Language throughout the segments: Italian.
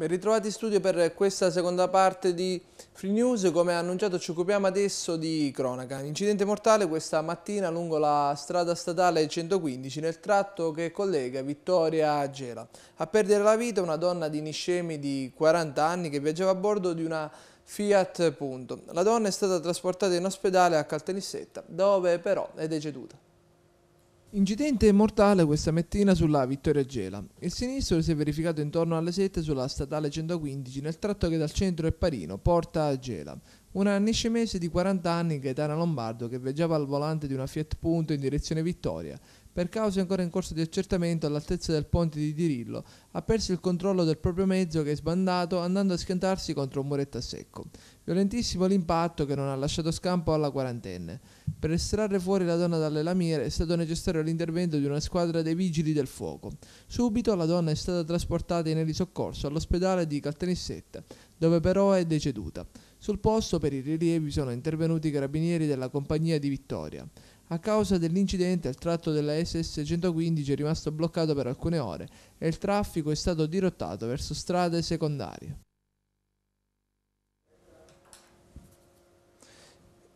Ben ritrovati in studio per questa seconda parte di Free News. Come annunciato ci occupiamo adesso di cronaca. Incidente mortale questa mattina lungo la strada statale 115 nel tratto che collega Vittoria a Gela. A perdere la vita una donna di Niscemi di 40 anni che viaggiava a bordo di una Fiat Punto. La donna è stata trasportata in ospedale a Caltanissetta dove però è deceduta. Incidente mortale questa mattina sulla Vittoria Gela. Il sinistro si è verificato intorno alle 7 sulla statale 115 nel tratto che dal centro è Parino porta a Gela. Una niscemese di 40 anni, Gaetana Lombardo, che viaggiava al volante di una Fiat Punto in direzione Vittoria, per cause ancora in corso di accertamento all'altezza del ponte di Dirillo, ha perso il controllo del proprio mezzo che è sbandato andando a schiantarsi contro un muretto a secco. Violentissimo l'impatto che non ha lasciato scampo alla quarantenne. Per estrarre fuori la donna dalle lamiere è stato necessario l'intervento di una squadra dei vigili del fuoco. Subito la donna è stata trasportata in elisoccorso all'ospedale di Caltanissetta, dove però è deceduta. Sul posto per i rilievi sono intervenuti i carabinieri della compagnia di Vittoria. A causa dell'incidente il tratto della SS 115 è rimasto bloccato per alcune ore e il traffico è stato dirottato verso strade secondarie.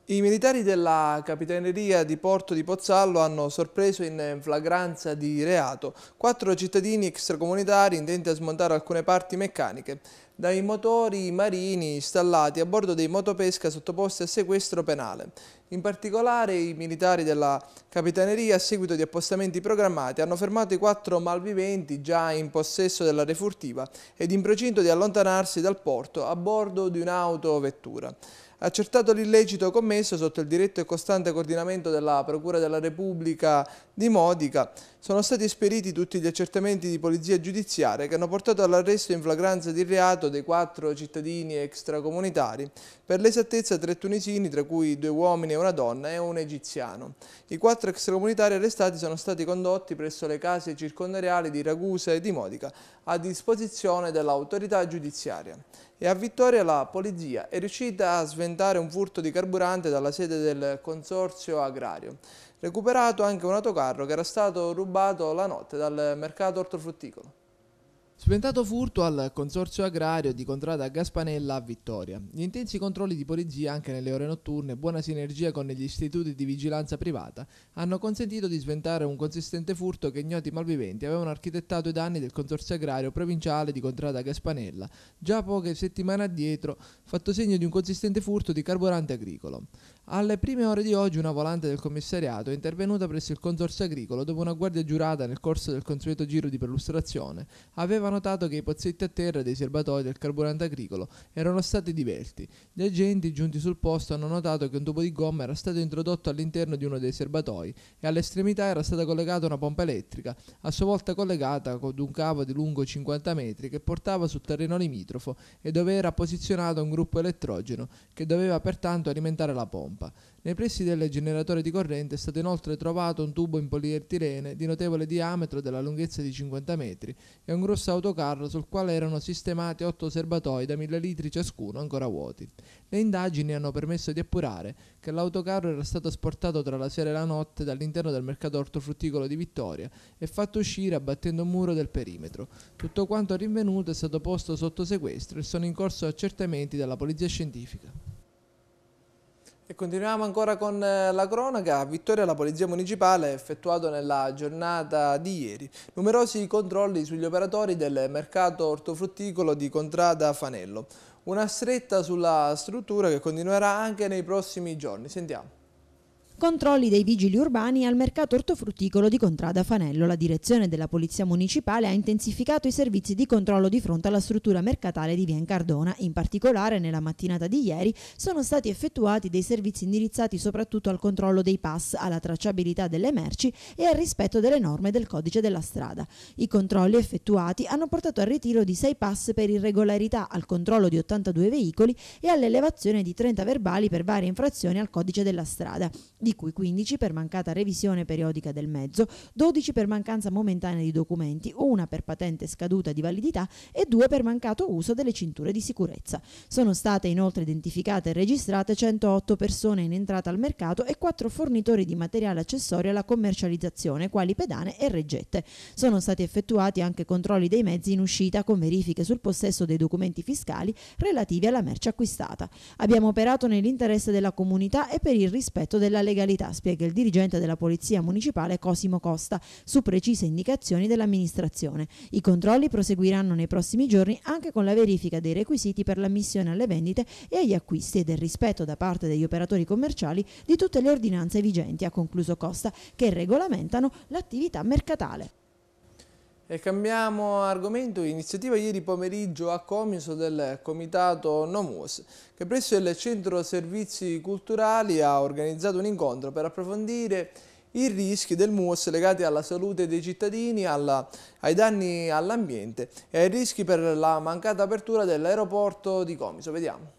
I militari della Capitaneria di Porto di Pozzallo hanno sorpreso in flagranza di reato quattro cittadini extracomunitari intenti a smontare alcune parti meccaniche dai motori marini installati a bordo dei motopesca sottoposti a sequestro penale. In particolare i militari della Capitaneria a seguito di appostamenti programmati hanno fermato i quattro malviventi già in possesso della refurtiva ed in procinto di allontanarsi dal porto a bordo di un'autovettura accertato l'illecito commesso sotto il diretto e costante coordinamento della Procura della Repubblica di Modica sono stati esperiti tutti gli accertamenti di polizia giudiziaria che hanno portato all'arresto in flagranza di reato dei quattro cittadini extracomunitari, per l'esattezza tre tunisini, tra cui due uomini e una donna e un egiziano. I quattro extracomunitari arrestati sono stati condotti presso le case circondariali di Ragusa e di Modica a disposizione dell'autorità giudiziaria. E a Vittoria la polizia è riuscita a sventare un furto di carburante dalla sede del Consorzio Agrario. Recuperato anche un autocarro che era stato rubato la notte dal mercato ortofrutticolo. Sventato furto al consorzio agrario di Contrada Gaspanella a Vittoria. Gli intensi controlli di polizia anche nelle ore notturne e buona sinergia con gli istituti di vigilanza privata hanno consentito di sventare un consistente furto che ignoti malviventi avevano architettato i danni del consorzio agrario provinciale di Contrada Gaspanella, già poche settimane addietro fatto segno di un consistente furto di carburante agricolo. Alle prime ore di oggi una volante del commissariato è intervenuta presso il consorzio agricolo dopo una guardia giurata nel corso del consueto giro di perlustrazione aveva notato che i pozzetti a terra dei serbatoi del carburante agricolo erano stati divelti. Gli agenti giunti sul posto hanno notato che un tubo di gomma era stato introdotto all'interno di uno dei serbatoi e all'estremità era stata collegata una pompa elettrica, a sua volta collegata ad un cavo di lungo 50 metri che portava sul terreno limitrofo e dove era posizionato un gruppo elettrogeno che doveva pertanto alimentare la pompa stampa. Nei pressi del generatore di corrente è stato inoltre trovato un tubo in polietilene di notevole diametro della lunghezza di 50 metri e un grosso autocarro sul quale erano sistemati otto serbatoi da 1000 litri ciascuno ancora vuoti. Le indagini hanno permesso di appurare che l'autocarro era stato asportato tra la sera e la notte dall'interno del mercato ortofrutticolo di Vittoria e fatto uscire abbattendo un muro del perimetro. Tutto quanto rinvenuto è stato posto sotto sequestro e sono in corso accertamenti dalla polizia scientifica. E continuiamo ancora con eh, la cronaca, vittoria alla Polizia Municipale ha effettuato nella giornata di ieri. Numerosi controlli sugli operatori del mercato ortofrutticolo di Contrada Fanello. Una stretta sulla struttura che continuerà anche nei prossimi giorni. Sentiamo. Controlli dei vigili urbani al mercato ortofrutticolo di Contrada Fanello. La direzione della Polizia Municipale ha intensificato i servizi di controllo di fronte alla struttura mercatale di Via Cardona. In particolare, nella mattinata di ieri sono stati effettuati dei servizi indirizzati soprattutto al controllo dei pass, alla tracciabilità delle merci e al rispetto delle norme del codice della strada. I controlli effettuati hanno portato al ritiro di 6 pass per irregolarità, al controllo di 82 veicoli e all'elevazione di 30 verbali per varie infrazioni al codice della strada di cui 15 per mancata revisione periodica del mezzo, 12 per mancanza momentanea di documenti, una per patente scaduta di validità e due per mancato uso delle cinture di sicurezza. Sono state inoltre identificate e registrate 108 persone in entrata al mercato e 4 fornitori di materiale accessorio alla commercializzazione, quali pedane e reggette. Sono stati effettuati anche controlli dei mezzi in uscita con verifiche sul possesso dei documenti fiscali relativi alla merce acquistata. Abbiamo operato nell'interesse della comunità e per il rispetto della legge legalità, spiega il dirigente della Polizia Municipale Cosimo Costa, su precise indicazioni dell'amministrazione. I controlli proseguiranno nei prossimi giorni anche con la verifica dei requisiti per l'ammissione alle vendite e agli acquisti e del rispetto da parte degli operatori commerciali di tutte le ordinanze vigenti, ha concluso Costa, che regolamentano l'attività mercatale. E cambiamo argomento, iniziativa ieri pomeriggio a Comiso del Comitato Nomus, che presso il Centro Servizi Culturali ha organizzato un incontro per approfondire i rischi del MUS legati alla salute dei cittadini, alla, ai danni all'ambiente e ai rischi per la mancata apertura dell'aeroporto di Comiso. Vediamo.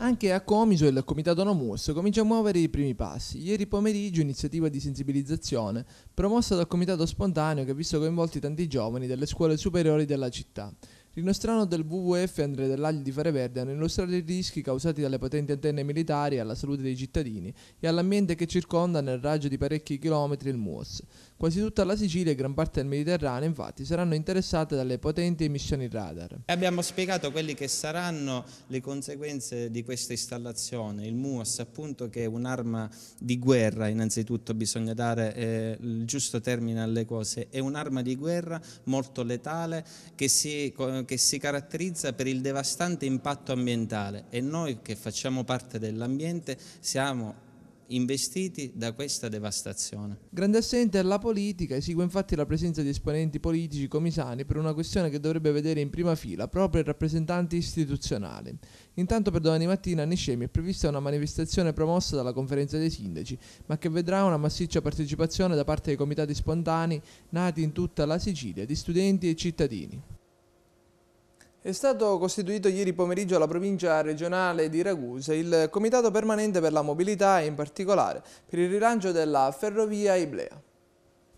Anche a Comiso il Comitato Nomus comincia a muovere i primi passi. Ieri pomeriggio iniziativa di sensibilizzazione promossa dal Comitato Spontaneo che ha visto coinvolti tanti giovani delle scuole superiori della città. Rinostrano del WWF e Andrea Dell'Agli di Fareverde hanno illustrato i rischi causati dalle potenti antenne militari alla salute dei cittadini e all'ambiente che circonda nel raggio di parecchi chilometri il MUOS. Quasi tutta la Sicilia e gran parte del Mediterraneo infatti saranno interessate dalle potenti emissioni radar. Abbiamo spiegato quelle che saranno le conseguenze di questa installazione, il MUAS appunto che è un'arma di guerra innanzitutto bisogna dare eh, il giusto termine alle cose, è un'arma di guerra molto letale che si, che si caratterizza per il devastante impatto ambientale e noi che facciamo parte dell'ambiente siamo investiti da questa devastazione. Grande assente alla politica esigue infatti la presenza di esponenti politici comisani per una questione che dovrebbe vedere in prima fila proprio i rappresentanti istituzionali. Intanto per domani mattina a Niscemi è prevista una manifestazione promossa dalla conferenza dei sindaci, ma che vedrà una massiccia partecipazione da parte dei comitati spontanei nati in tutta la Sicilia, di studenti e cittadini. È stato costituito ieri pomeriggio alla provincia regionale di Ragusa il Comitato Permanente per la Mobilità e in particolare per il rilancio della ferrovia Iblea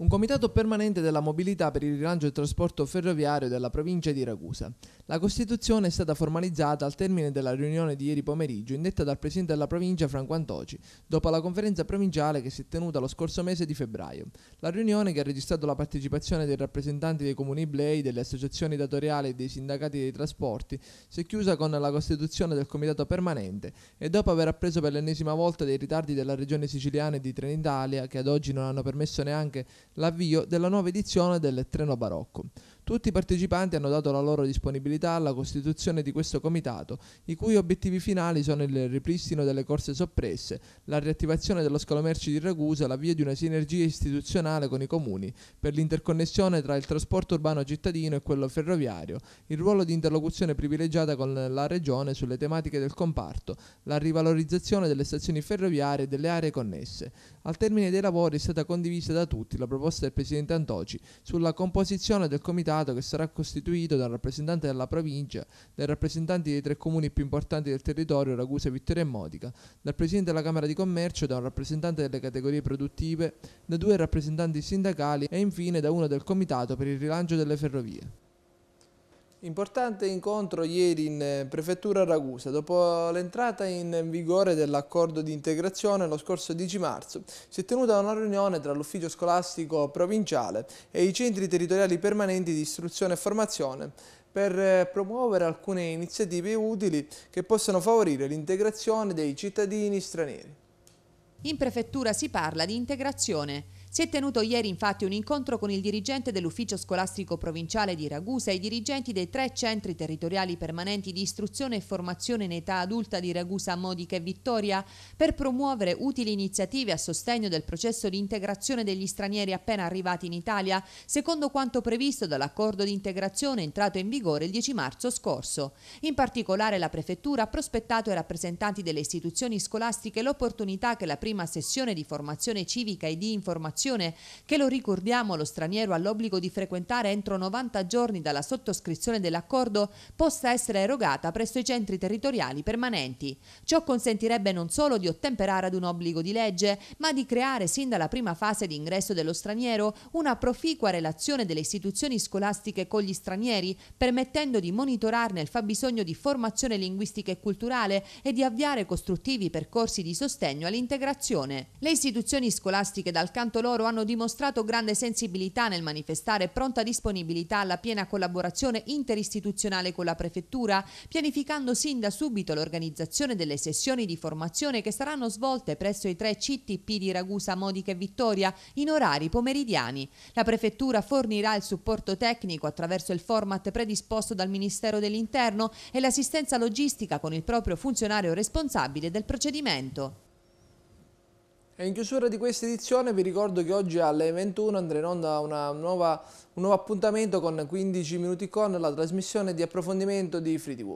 un comitato permanente della mobilità per il rilancio del trasporto ferroviario della provincia di Ragusa. La Costituzione è stata formalizzata al termine della riunione di ieri pomeriggio indetta dal Presidente della provincia Franco Antoci, dopo la conferenza provinciale che si è tenuta lo scorso mese di febbraio. La riunione, che ha registrato la partecipazione dei rappresentanti dei comuni blei, delle associazioni datoriali e dei sindacati dei trasporti, si è chiusa con la costituzione del comitato permanente e dopo aver appreso per l'ennesima volta dei ritardi della regione siciliana e di Trenitalia, che ad oggi non hanno permesso neanche l'avvio della nuova edizione del Treno Barocco. Tutti i partecipanti hanno dato la loro disponibilità alla costituzione di questo comitato, i cui obiettivi finali sono il ripristino delle corse soppresse, la riattivazione dello scalo merci di Ragusa, l'avvio di una sinergia istituzionale con i comuni, per l'interconnessione tra il trasporto urbano cittadino e quello ferroviario, il ruolo di interlocuzione privilegiata con la Regione sulle tematiche del comparto, la rivalorizzazione delle stazioni ferroviarie e delle aree connesse. Al termine dei lavori è stata condivisa da tutti la proposta del Presidente Antoci sulla composizione del comitato comitato che sarà costituito dal rappresentante della provincia, dai rappresentanti dei tre comuni più importanti del territorio, Ragusa, Vittoria e Modica, dal presidente della Camera di Commercio, da un rappresentante delle categorie produttive, da due rappresentanti sindacali e infine da uno del comitato per il rilancio delle ferrovie. Importante incontro ieri in eh, prefettura Ragusa. Dopo l'entrata in vigore dell'accordo di integrazione lo scorso 10 marzo si è tenuta una riunione tra l'ufficio scolastico provinciale e i centri territoriali permanenti di istruzione e formazione per eh, promuovere alcune iniziative utili che possano favorire l'integrazione dei cittadini stranieri. In prefettura si parla di integrazione. Si è tenuto ieri infatti un incontro con il dirigente dell'ufficio scolastico provinciale di Ragusa e i dirigenti dei tre centri territoriali permanenti di istruzione e formazione in età adulta di Ragusa, Modica e Vittoria per promuovere utili iniziative a sostegno del processo di integrazione degli stranieri appena arrivati in Italia, secondo quanto previsto dall'accordo di integrazione entrato in vigore il 10 marzo scorso. In particolare la Prefettura ha prospettato ai rappresentanti delle istituzioni scolastiche l'opportunità che la prima sessione di formazione civica e di informazione programmazione che, lo ricordiamo, lo straniero ha l'obbligo di frequentare entro 90 giorni dalla sottoscrizione dell'accordo possa essere erogata presso i centri territoriali permanenti. Ciò consentirebbe non solo di ottemperare ad un obbligo di legge, ma di creare sin dalla prima fase di ingresso dello straniero una proficua relazione delle istituzioni scolastiche con gli stranieri, permettendo di monitorarne il fabbisogno di formazione linguistica e culturale e di avviare costruttivi percorsi di sostegno all'integrazione. Le istituzioni scolastiche dal canto loro loro hanno dimostrato grande sensibilità nel manifestare pronta disponibilità alla piena collaborazione interistituzionale con la Prefettura, pianificando sin da subito l'organizzazione delle sessioni di formazione che saranno svolte presso i tre CTP di Ragusa, Modica e Vittoria in orari pomeridiani. La Prefettura fornirà il supporto tecnico attraverso il format predisposto dal Ministero dell'Interno e l'assistenza logistica con il proprio funzionario responsabile del procedimento. E in chiusura di questa edizione vi ricordo che oggi alle 21 andrà in onda una nuova, un nuovo appuntamento con 15 minuti con la trasmissione di approfondimento di Free TV.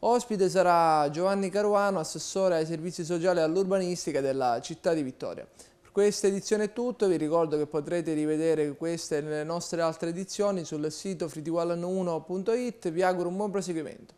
Ospite sarà Giovanni Caruano, assessore ai servizi sociali e all'urbanistica della città di Vittoria. Per questa edizione è tutto, vi ricordo che potrete rivedere queste e le nostre altre edizioni sul sito fritivallan1.it, vi auguro un buon proseguimento.